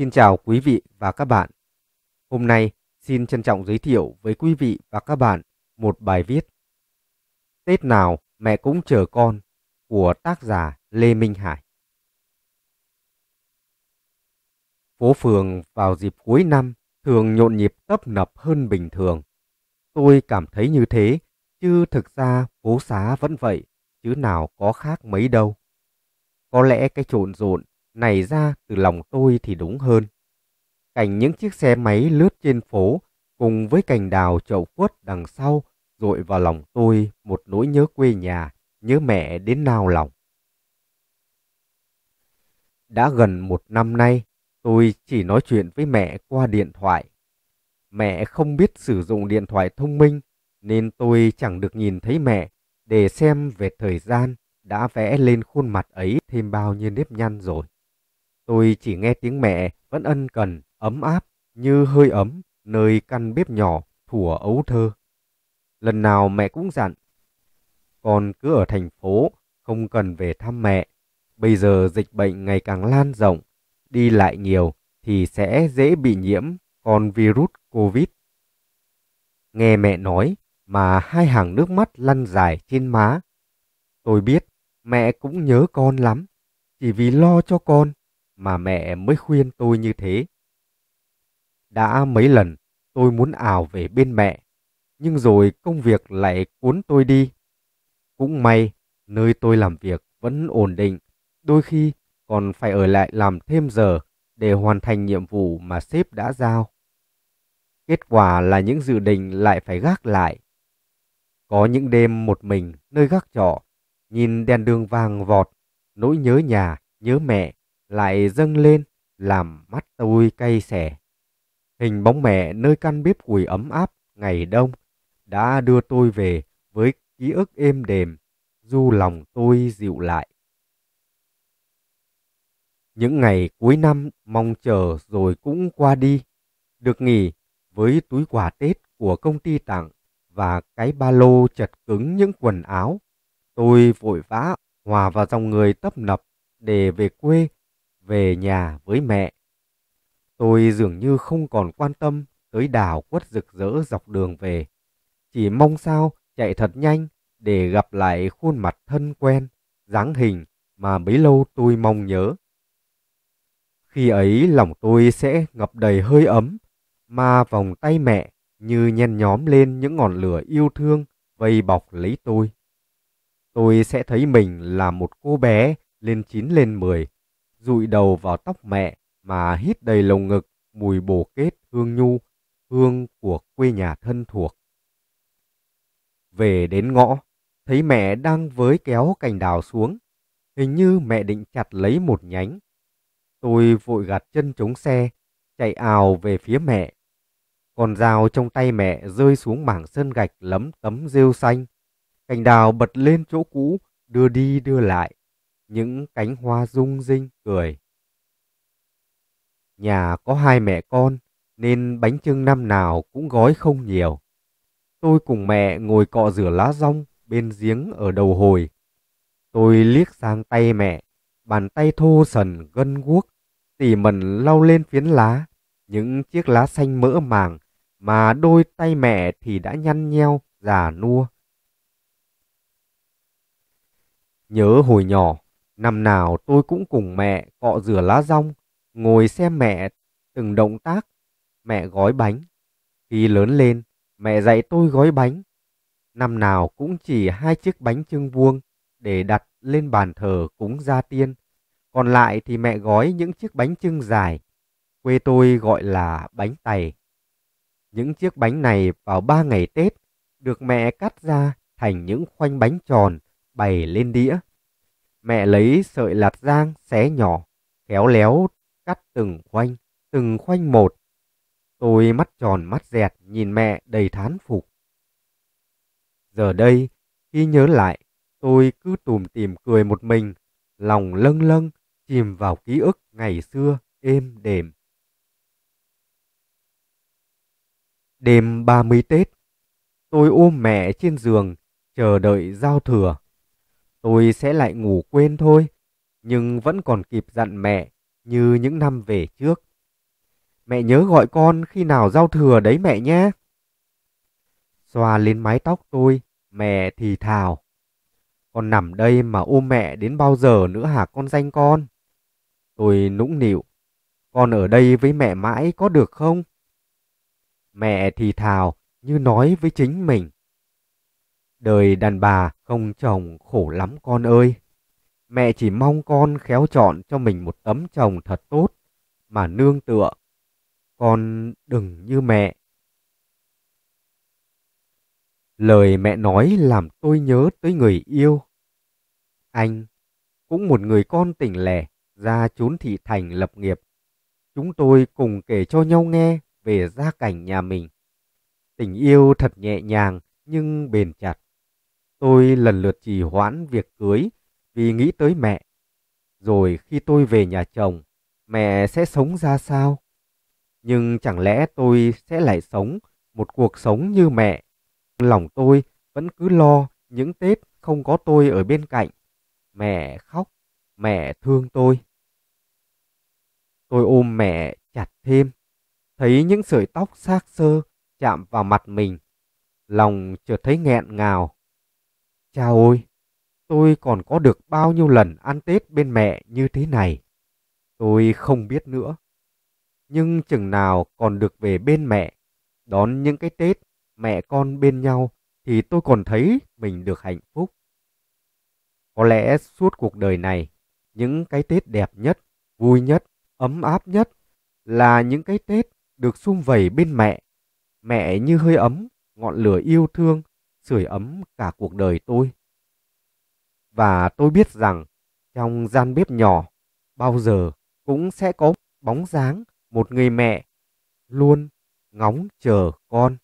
Xin chào quý vị và các bạn. Hôm nay xin trân trọng giới thiệu với quý vị và các bạn một bài viết Tết nào mẹ cũng chờ con của tác giả Lê Minh Hải. Phố phường vào dịp cuối năm thường nhộn nhịp tấp nập hơn bình thường. Tôi cảm thấy như thế, chứ thực ra phố xá vẫn vậy, chứ nào có khác mấy đâu. Có lẽ cái trộn rộn này ra từ lòng tôi thì đúng hơn. Cảnh những chiếc xe máy lướt trên phố cùng với cành đào chậu quất đằng sau dội vào lòng tôi một nỗi nhớ quê nhà, nhớ mẹ đến nao lòng. Đã gần một năm nay, tôi chỉ nói chuyện với mẹ qua điện thoại. Mẹ không biết sử dụng điện thoại thông minh, nên tôi chẳng được nhìn thấy mẹ để xem về thời gian đã vẽ lên khuôn mặt ấy thêm bao nhiêu nếp nhăn rồi. Tôi chỉ nghe tiếng mẹ vẫn ân cần, ấm áp như hơi ấm nơi căn bếp nhỏ thủa ấu thơ. Lần nào mẹ cũng dặn, con cứ ở thành phố, không cần về thăm mẹ. Bây giờ dịch bệnh ngày càng lan rộng, đi lại nhiều thì sẽ dễ bị nhiễm con virus COVID. Nghe mẹ nói mà hai hàng nước mắt lăn dài trên má. Tôi biết mẹ cũng nhớ con lắm, chỉ vì lo cho con mà mẹ mới khuyên tôi như thế. Đã mấy lần tôi muốn ảo về bên mẹ, nhưng rồi công việc lại cuốn tôi đi. Cũng may, nơi tôi làm việc vẫn ổn định, đôi khi còn phải ở lại làm thêm giờ để hoàn thành nhiệm vụ mà sếp đã giao. Kết quả là những dự định lại phải gác lại. Có những đêm một mình nơi gác trọ, nhìn đèn đường vàng vọt, nỗi nhớ nhà, nhớ mẹ lại dâng lên làm mắt tôi cay xẻ. Hình bóng mẹ nơi căn bếp củi ấm áp ngày đông đã đưa tôi về với ký ức êm đềm, du lòng tôi dịu lại. Những ngày cuối năm mong chờ rồi cũng qua đi, được nghỉ với túi quà Tết của công ty tặng và cái ba lô chật cứng những quần áo. Tôi vội vã hòa vào dòng người tấp nập để về quê về nhà với mẹ. Tôi dường như không còn quan tâm tới đảo quất rực rỡ dọc đường về. Chỉ mong sao chạy thật nhanh để gặp lại khuôn mặt thân quen, dáng hình mà bấy lâu tôi mong nhớ. Khi ấy lòng tôi sẽ ngập đầy hơi ấm, mà vòng tay mẹ như nhen nhóm lên những ngọn lửa yêu thương vây bọc lấy tôi. Tôi sẽ thấy mình là một cô bé lên 9 lên 10, rụi đầu vào tóc mẹ mà hít đầy lồng ngực mùi bồ kết hương nhu, hương của quê nhà thân thuộc. Về đến ngõ, thấy mẹ đang với kéo cành đào xuống, hình như mẹ định chặt lấy một nhánh. Tôi vội gạt chân chống xe, chạy ào về phía mẹ. Con dao trong tay mẹ rơi xuống mảng sân gạch lấm tấm rêu xanh. Cành đào bật lên chỗ cũ, đưa đi đưa lại những cánh hoa rung rinh cười. Nhà có hai mẹ con nên bánh trưng năm nào cũng gói không nhiều. Tôi cùng mẹ ngồi cọ rửa lá rong bên giếng ở đầu hồi. Tôi liếc sang tay mẹ, bàn tay thô sần gân guốc, tỉ mẩn lau lên phiến lá, những chiếc lá xanh mỡ màng mà đôi tay mẹ thì đã nhăn nheo, già nua. Nhớ hồi nhỏ, Năm nào tôi cũng cùng mẹ cọ rửa lá rong, ngồi xem mẹ từng động tác, mẹ gói bánh. Khi lớn lên, mẹ dạy tôi gói bánh. Năm nào cũng chỉ hai chiếc bánh trưng vuông để đặt lên bàn thờ cúng gia tiên. Còn lại thì mẹ gói những chiếc bánh trưng dài, quê tôi gọi là bánh tày. Những chiếc bánh này vào ba ngày Tết, được mẹ cắt ra thành những khoanh bánh tròn bày lên đĩa. Mẹ lấy sợi lạt giang xé nhỏ, khéo léo cắt từng khoanh, từng khoanh một. Tôi mắt tròn mắt dẹt nhìn mẹ đầy thán phục. Giờ đây, khi nhớ lại, tôi cứ tùm tìm cười một mình, lòng lâng lâng chìm vào ký ức ngày xưa êm đềm. Đêm 30 Tết, tôi ôm mẹ trên giường chờ đợi giao thừa tôi sẽ lại ngủ quên thôi, nhưng vẫn còn kịp dặn mẹ như những năm về trước. Mẹ nhớ gọi con khi nào giao thừa đấy mẹ nhé. Xoa lên mái tóc tôi, mẹ thì thào. Con nằm đây mà ôm mẹ đến bao giờ nữa hả con danh con? Tôi nũng nịu. Con ở đây với mẹ mãi có được không? Mẹ thì thào như nói với chính mình. Đời đàn bà không chồng khổ lắm con ơi. Mẹ chỉ mong con khéo chọn cho mình một tấm chồng thật tốt mà nương tựa. Con đừng như mẹ. Lời mẹ nói làm tôi nhớ tới người yêu. Anh, cũng một người con tỉnh lẻ, ra chốn thị thành lập nghiệp. Chúng tôi cùng kể cho nhau nghe về gia cảnh nhà mình. Tình yêu thật nhẹ nhàng nhưng bền chặt. Tôi lần lượt trì hoãn việc cưới vì nghĩ tới mẹ. Rồi khi tôi về nhà chồng, mẹ sẽ sống ra sao? Nhưng chẳng lẽ tôi sẽ lại sống một cuộc sống như mẹ? Lòng tôi vẫn cứ lo những Tết không có tôi ở bên cạnh. Mẹ khóc, mẹ thương tôi. Tôi ôm mẹ chặt thêm, thấy những sợi tóc xác sơ chạm vào mặt mình. Lòng chợt thấy nghẹn ngào, Cha ôi, tôi còn có được bao nhiêu lần ăn Tết bên mẹ như thế này. Tôi không biết nữa. Nhưng chừng nào còn được về bên mẹ, đón những cái Tết mẹ con bên nhau thì tôi còn thấy mình được hạnh phúc. Có lẽ suốt cuộc đời này, những cái Tết đẹp nhất, vui nhất, ấm áp nhất là những cái Tết được xung vầy bên mẹ. Mẹ như hơi ấm, ngọn lửa yêu thương sưởi ấm cả cuộc đời tôi. Và tôi biết rằng trong gian bếp nhỏ bao giờ cũng sẽ có bóng dáng một người mẹ luôn ngóng chờ con.